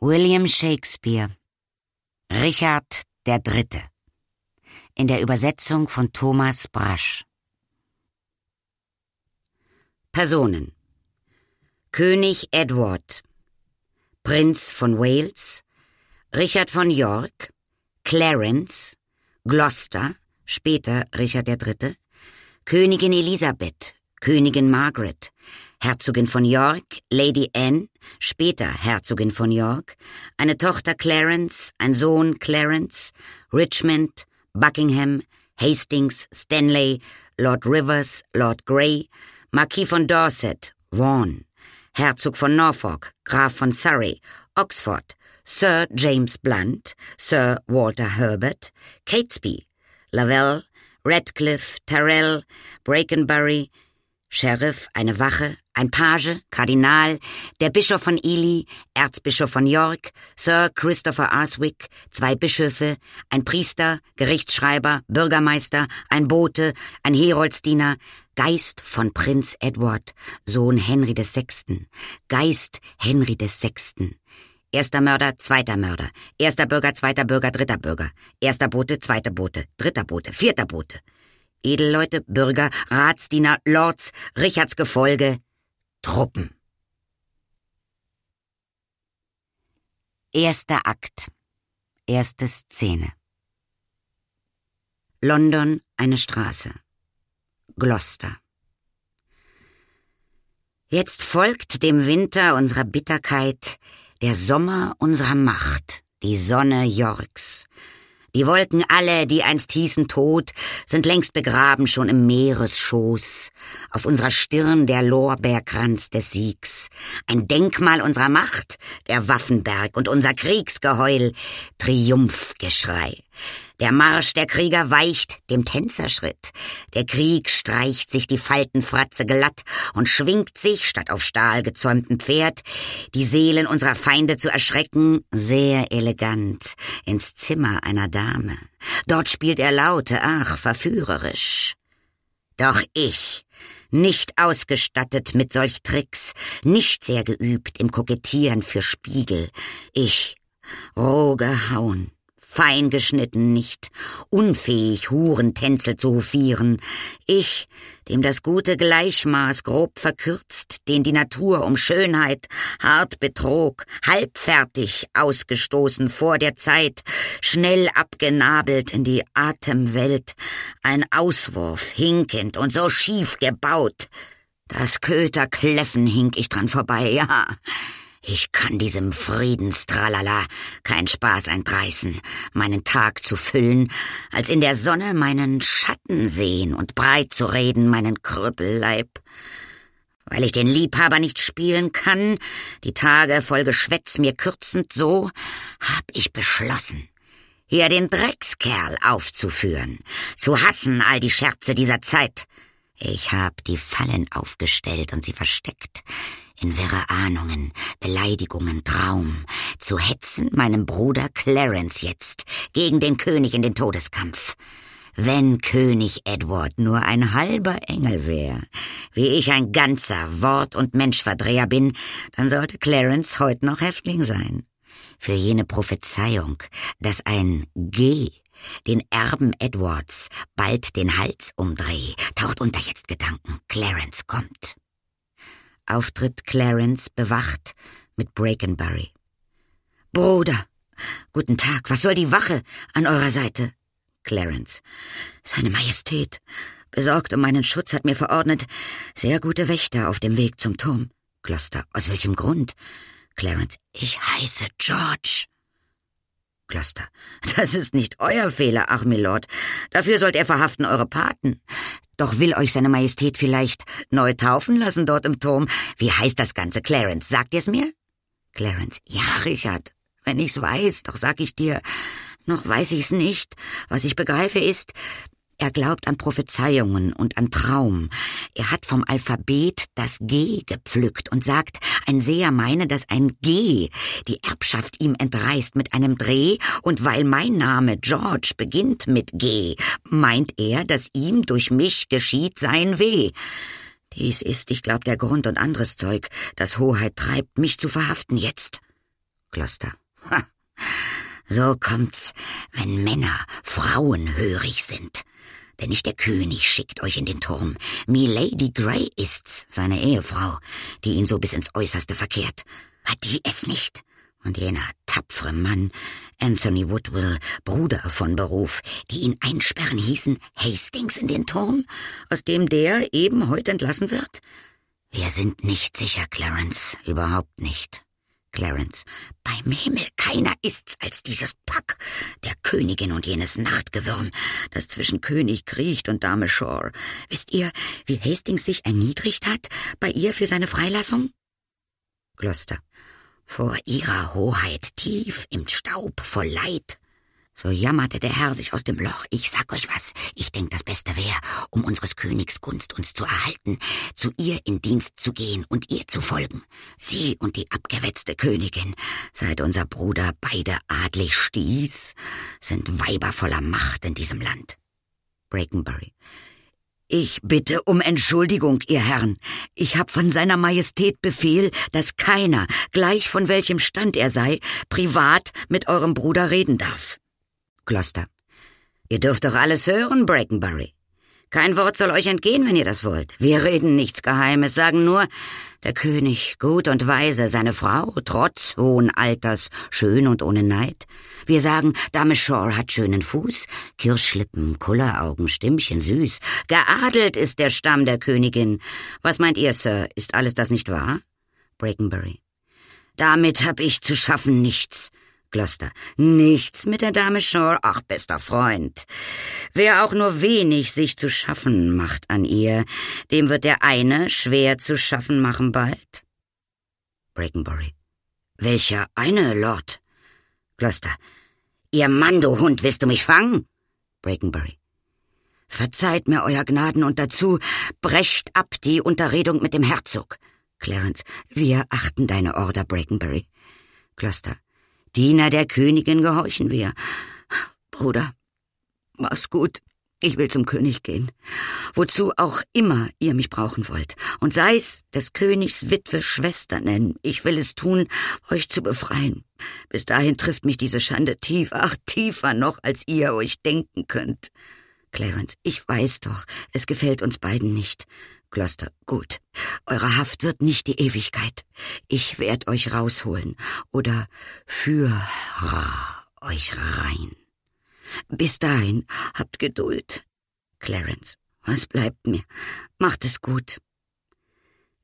William Shakespeare Richard der Dritte in der Übersetzung von Thomas Brasch Personen König Edward Prinz von Wales Richard von York Clarence Gloucester später Richard der Dritte Königin Elisabeth Königin Margaret Herzogin von York, Lady Anne, später Herzogin von York, eine Tochter Clarence, ein Sohn Clarence, Richmond, Buckingham, Hastings, Stanley, Lord Rivers, Lord Grey, Marquis von Dorset, Vaughan, Herzog von Norfolk, Graf von Surrey, Oxford, Sir James Blunt, Sir Walter Herbert, Catesby, Lavelle, Radcliffe, Tyrell, Brakenbury, Sheriff, eine Wache, ein Page, Kardinal, der Bischof von Ely, Erzbischof von York, Sir Christopher Arswick, zwei Bischöfe, ein Priester, Gerichtsschreiber, Bürgermeister, ein Bote, ein Heroldsdiener, Geist von Prinz Edward, Sohn Henry VI., Geist Henry VI., Erster Mörder, zweiter Mörder. Erster Bürger, zweiter Bürger, dritter Bürger. Erster Bote, zweiter Bote, dritter Bote, vierter Bote. Edelleute, Bürger, Ratsdiener, Lords, Richards Gefolge, Truppen. Erster Akt. Erste Szene. London, eine Straße. Gloucester. Jetzt folgt dem Winter unserer Bitterkeit der Sommer unserer Macht, die Sonne Yorks, die Wolken alle, die einst hießen Tod, sind längst begraben schon im Meeresschoß. Auf unserer Stirn der Lorbeerkranz des Siegs. Ein Denkmal unserer Macht, der Waffenberg und unser Kriegsgeheul, Triumphgeschrei. Der Marsch der Krieger weicht dem Tänzerschritt. Der Krieg streicht sich die Faltenfratze glatt und schwingt sich, statt auf Stahl gezäumten Pferd, die Seelen unserer Feinde zu erschrecken, sehr elegant ins Zimmer einer Dame. Dort spielt er laute, ach, verführerisch. Doch ich, nicht ausgestattet mit solch Tricks, nicht sehr geübt im Kokettieren für Spiegel, ich, roh gehauen, feingeschnitten nicht, unfähig, Hurentänzel zu hofieren. Ich, dem das gute Gleichmaß grob verkürzt, den die Natur um Schönheit hart betrog, halbfertig ausgestoßen vor der Zeit, schnell abgenabelt in die Atemwelt, ein Auswurf, hinkend und so schief gebaut. Das Köterkläffen hink ich dran vorbei, ja. Ich kann diesem Friedenstralala keinen Spaß entreißen, meinen Tag zu füllen, als in der Sonne meinen Schatten sehen und breit zu reden meinen Krüppelleib. Weil ich den Liebhaber nicht spielen kann, die Tage voll Geschwätz mir kürzend so, hab ich beschlossen, hier den Dreckskerl aufzuführen, zu hassen all die Scherze dieser Zeit. Ich hab die Fallen aufgestellt und sie versteckt in wirre Ahnungen, Beleidigungen, Traum, zu hetzen meinem Bruder Clarence jetzt gegen den König in den Todeskampf. Wenn König Edward nur ein halber Engel wäre, wie ich ein ganzer Wort- und Menschverdreher bin, dann sollte Clarence heute noch Häftling sein. Für jene Prophezeiung, dass ein G den Erben Edwards bald den Hals umdreh, taucht unter jetzt Gedanken. Clarence kommt. Auftritt Clarence bewacht mit Brakenbury. Bruder, guten Tag, was soll die Wache an eurer Seite? Clarence. Seine Majestät, besorgt um meinen Schutz, hat mir verordnet, sehr gute Wächter auf dem Weg zum Turm. Gloucester, aus welchem Grund? Clarence, ich heiße George. Gloucester, das ist nicht euer Fehler, ach, Milord. Dafür sollt ihr verhaften eure Paten. Doch will euch seine Majestät vielleicht neu taufen lassen dort im Turm. Wie heißt das Ganze, Clarence? Sagt ihr's mir? Clarence, ja, Richard. Wenn ich's weiß, doch sag ich dir. Noch weiß ich's nicht. Was ich begreife ist, er glaubt an Prophezeiungen und an Traum. Er hat vom Alphabet das G gepflückt und sagt, ein Seher meine, dass ein G die Erbschaft ihm entreißt mit einem Dreh, und weil mein Name George beginnt mit G, meint er, dass ihm durch mich geschieht sein Weh. Dies ist, ich glaub, der Grund und anderes Zeug, das Hoheit treibt, mich zu verhaften jetzt. Kloster. Ha. So kommt's, wenn Männer frauenhörig sind. Denn nicht der König schickt euch in den Turm. Milady Grey ist's, seine Ehefrau, die ihn so bis ins Äußerste verkehrt. Hat die es nicht? Und jener tapfere Mann, Anthony Woodwill, Bruder von Beruf, die ihn einsperren hießen, Hastings in den Turm, aus dem der eben heute entlassen wird? Wir sind nicht sicher, Clarence, überhaupt nicht. Clarence. Beim Himmel, keiner ist's als dieses Pack, der Königin und jenes Nachtgewürm, das zwischen König kriecht und Dame Shore. Wisst ihr, wie Hastings sich erniedrigt hat bei ihr für seine Freilassung? Gloucester. Vor ihrer Hoheit tief im Staub voll Leid. So jammerte der Herr sich aus dem Loch. Ich sag euch was, ich denk das Beste wäre, um unseres Königs Gunst uns zu erhalten, zu ihr in Dienst zu gehen und ihr zu folgen. Sie und die abgewetzte Königin, seit unser Bruder beide adlig stieß, sind Weiber voller Macht in diesem Land. Breckenbury. Ich bitte um Entschuldigung, ihr Herrn. Ich hab von seiner Majestät Befehl, dass keiner, gleich von welchem Stand er sei, privat mit eurem Bruder reden darf. Gloucester. Ihr dürft doch alles hören, Breakenbury. Kein Wort soll euch entgehen, wenn ihr das wollt. Wir reden nichts Geheimes, sagen nur, der König, gut und weise, seine Frau, trotz hohen Alters, schön und ohne Neid. Wir sagen, Dame Shaw hat schönen Fuß, Kirschlippen, Kulleraugen, Stimmchen süß. Geadelt ist der Stamm der Königin. Was meint ihr, Sir, ist alles das nicht wahr? Breakenbury. Damit hab ich zu schaffen nichts. Gloster. Nichts mit der Dame Shaw, ach bester Freund. Wer auch nur wenig sich zu schaffen macht an ihr, dem wird der eine schwer zu schaffen machen bald. Breakenbury. Welcher eine, Lord? Gloster. Ihr Mann, du Hund, willst du mich fangen? Breakenbury. Verzeiht mir, Euer Gnaden, und dazu brecht ab die Unterredung mit dem Herzog. Clarence, wir achten deine Order, Breakenbury. Gloucester, Diener der Königin gehorchen wir. Bruder, mach's gut. Ich will zum König gehen, wozu auch immer ihr mich brauchen wollt. Und sei's des Königs Witwe Schwester nennen, ich will es tun, euch zu befreien. Bis dahin trifft mich diese Schande tief, ach tiefer noch, als ihr euch denken könnt. Clarence, ich weiß doch, es gefällt uns beiden nicht. Gloster, gut. Eure Haft wird nicht die Ewigkeit. Ich werd euch rausholen oder für euch rein. Bis dahin habt Geduld. Clarence, was bleibt mir? Macht es gut.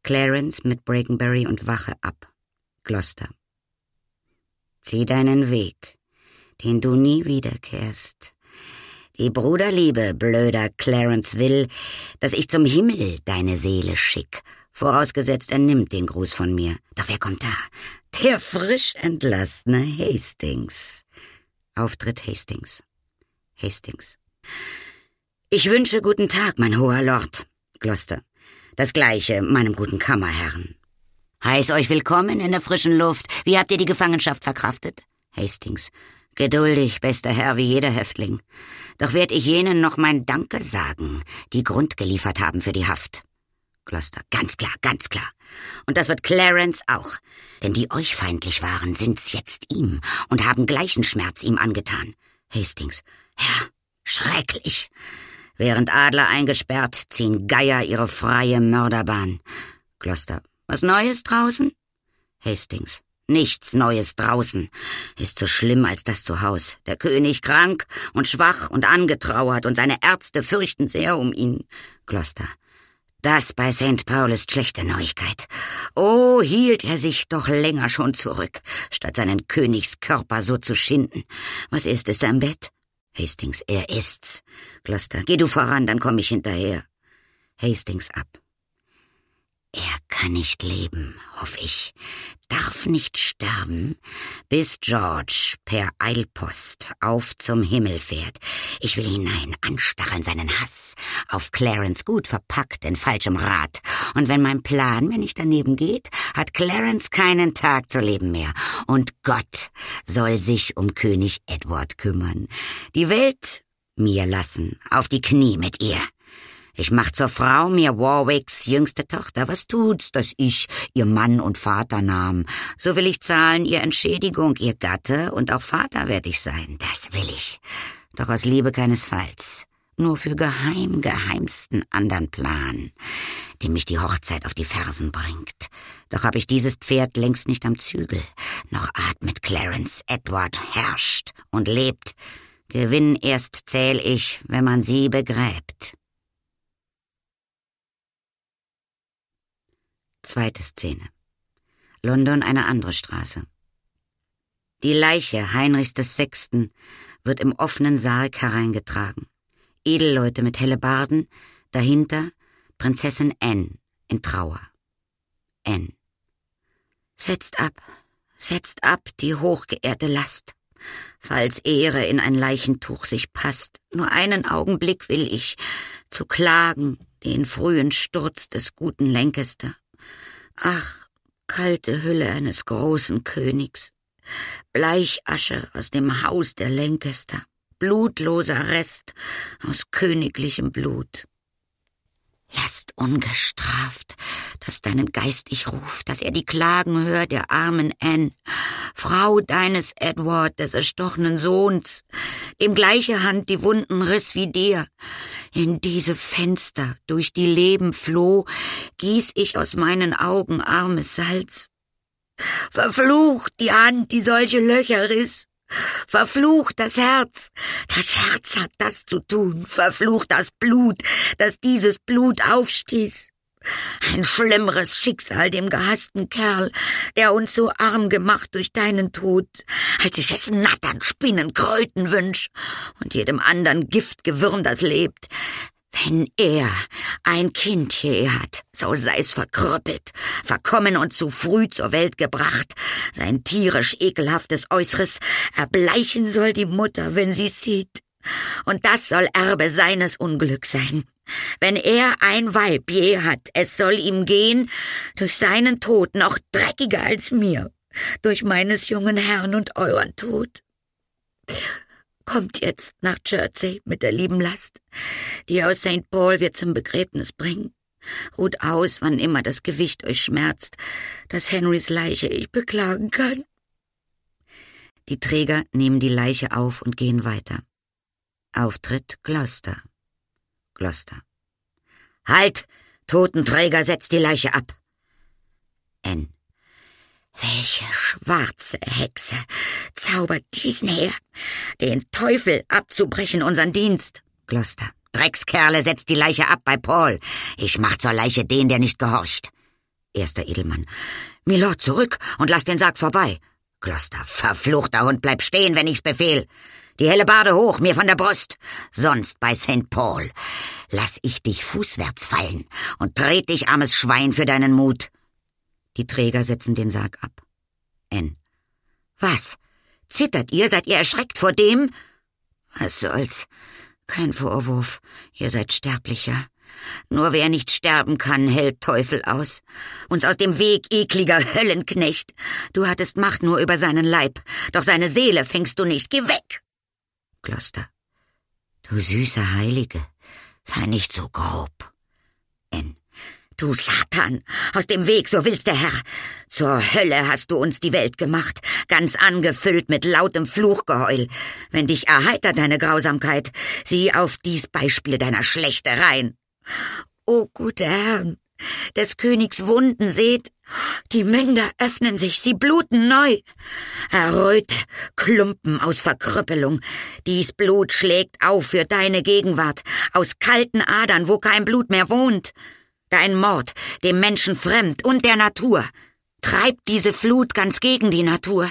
Clarence mit Breakenbury und Wache ab. Gloster. Zieh deinen Weg, den du nie wiederkehrst. Die Bruderliebe, blöder Clarence, will, dass ich zum Himmel deine Seele schick, vorausgesetzt er nimmt den Gruß von mir. Doch wer kommt da? Der frisch entlassene Hastings. Auftritt Hastings. Hastings. Ich wünsche guten Tag, mein hoher Lord. Gloster. Das gleiche meinem guten Kammerherrn. Heiß euch willkommen in der frischen Luft. Wie habt ihr die Gefangenschaft verkraftet? Hastings. Geduldig, bester Herr, wie jeder Häftling. Doch werd ich jenen noch mein Danke sagen, die Grund geliefert haben für die Haft. Gloucester, ganz klar, ganz klar. Und das wird Clarence auch. Denn die euch feindlich waren, sind's jetzt ihm und haben gleichen Schmerz ihm angetan. Hastings, Herr, schrecklich. Während Adler eingesperrt, ziehen Geier ihre freie Mörderbahn. Gloucester, was Neues draußen? Hastings, Nichts Neues draußen ist so schlimm als das zu Haus. Der König krank und schwach und angetrauert und seine Ärzte fürchten sehr um ihn. Gloster. Das bei St. Paul ist schlechte Neuigkeit. Oh, hielt er sich doch länger schon zurück, statt seinen Königskörper so zu schinden. Was ist, es am Bett? Hastings, er ist's. Gloster, geh du voran, dann komm ich hinterher. Hastings ab kann nicht leben, hoffe ich, darf nicht sterben, bis George per Eilpost auf zum Himmel fährt. Ich will hinein, anstacheln seinen Hass, auf Clarence gut verpackt in falschem Rat. Und wenn mein Plan mir nicht daneben geht, hat Clarence keinen Tag zu leben mehr. Und Gott soll sich um König Edward kümmern. Die Welt mir lassen, auf die Knie mit ihr. Ich mach zur Frau mir Warwicks jüngste Tochter. Was tut's, dass ich ihr Mann und Vater nahm? So will ich zahlen ihr Entschädigung, ihr Gatte, und auch Vater werd ich sein. Das will ich. Doch aus Liebe keinesfalls. Nur für geheim geheimsten andern Plan, dem mich die Hochzeit auf die Fersen bringt. Doch hab ich dieses Pferd längst nicht am Zügel. Noch atmet Clarence Edward, herrscht und lebt. Gewinn erst zähl ich, wenn man sie begräbt. Zweite Szene. London, eine andere Straße. Die Leiche Heinrichs des Sechsten wird im offenen Sarg hereingetragen. Edelleute mit helle Barden, dahinter Prinzessin Anne in Trauer. Anne. Setzt ab, setzt ab die hochgeehrte Last, falls Ehre in ein Leichentuch sich passt. Nur einen Augenblick will ich zu klagen den frühen Sturz des guten Lancaster. Ach, kalte Hülle eines großen Königs, Bleichasche aus dem Haus der Lancaster, blutloser Rest aus königlichem Blut. Lasst ungestraft, dass deinen Geist ich ruft, dass er die Klagen hört der armen Anne, Frau deines Edward, des erstochenen Sohns, dem gleiche Hand die Wunden riss wie dir, in diese Fenster, durch die Leben floh, gieß ich aus meinen Augen armes Salz. Verflucht die Hand, die solche Löcher riss. Verflucht das Herz. Das Herz hat das zu tun. Verflucht das Blut, das dieses Blut aufstieß. Ein schlimmeres Schicksal dem gehassten Kerl, der uns so arm gemacht durch deinen Tod, als ich es Nattern, Spinnen, Kröten wünsch und jedem andern Giftgewürm, das lebt. Wenn er ein Kind je hat, so sei's verkrüppelt, verkommen und zu früh zur Welt gebracht, sein tierisch ekelhaftes Äußeres erbleichen soll die Mutter, wenn sie sieht. Und das soll Erbe seines Unglücks sein. Wenn er ein Weib je hat, es soll ihm gehen, durch seinen Tod noch dreckiger als mir, durch meines jungen Herrn und euren Tod. Kommt jetzt nach Jersey mit der lieben Last, die aus St. Paul wir zum Begräbnis bringen. Ruht aus, wann immer das Gewicht euch schmerzt, dass Henrys Leiche ich beklagen kann. Die Träger nehmen die Leiche auf und gehen weiter. Auftritt Gloucester. Gloster. Halt! Totenträger setzt die Leiche ab. N. Welche schwarze Hexe zaubert diesen her, den Teufel abzubrechen unseren Dienst? Gloster. Dreckskerle setzt die Leiche ab bei Paul. Ich mach zur Leiche den, der nicht gehorcht. Erster Edelmann. Milord, zurück und lass den Sarg vorbei. Gloster. Verfluchter Hund, bleib stehen, wenn ich's befehl. Die helle Bade hoch, mir von der Brust. Sonst bei St. Paul lass ich dich fußwärts fallen und dreh dich, armes Schwein, für deinen Mut. Die Träger setzen den Sarg ab. N. Was? Zittert ihr? Seid ihr erschreckt vor dem? Was soll's? Kein Vorwurf. Ihr seid Sterblicher. Nur wer nicht sterben kann, hält Teufel aus. Uns aus dem Weg, ekliger Höllenknecht. Du hattest Macht nur über seinen Leib, doch seine Seele fängst du nicht. Geh weg! Gloucester. Du süße Heilige, sei nicht so grob. N. Du Satan, aus dem Weg, so willst der Herr. Zur Hölle hast du uns die Welt gemacht, ganz angefüllt mit lautem Fluchgeheul. Wenn dich erheitert deine Grausamkeit, sieh auf dies Beispiel deiner Schlechtereien. O oh, guter Herr, des Königs Wunden seht, die Münder öffnen sich, sie bluten neu. Erröte Klumpen aus Verkrüppelung. Dies Blut schlägt auf für deine Gegenwart, aus kalten Adern, wo kein Blut mehr wohnt. Dein Mord, dem Menschen fremd und der Natur, treibt diese Flut ganz gegen die Natur.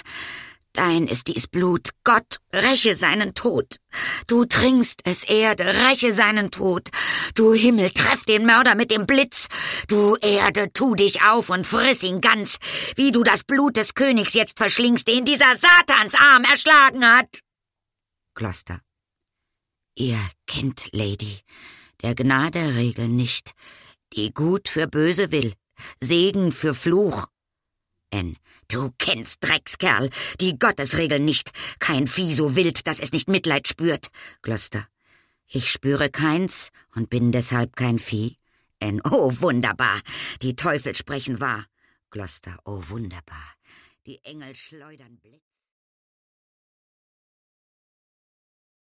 Dein ist dies Blut, Gott, räche seinen Tod. Du trinkst es, Erde, räche seinen Tod. Du Himmel, treff den Mörder mit dem Blitz. Du Erde, tu dich auf und friss ihn ganz, wie du das Blut des Königs jetzt verschlingst, den dieser Satansarm erschlagen hat. Kloster. Ihr kennt, Lady, der Gnade Regeln nicht, die gut für böse will, Segen für Fluch. N. Du kennst, Dreckskerl, die Gottesregeln nicht. Kein Vieh so wild, dass es nicht Mitleid spürt. Gloster. Ich spüre keins und bin deshalb kein Vieh. N. Oh, wunderbar. Die Teufel sprechen wahr. Gloster. Oh, wunderbar. Die Engel schleudern Blitz.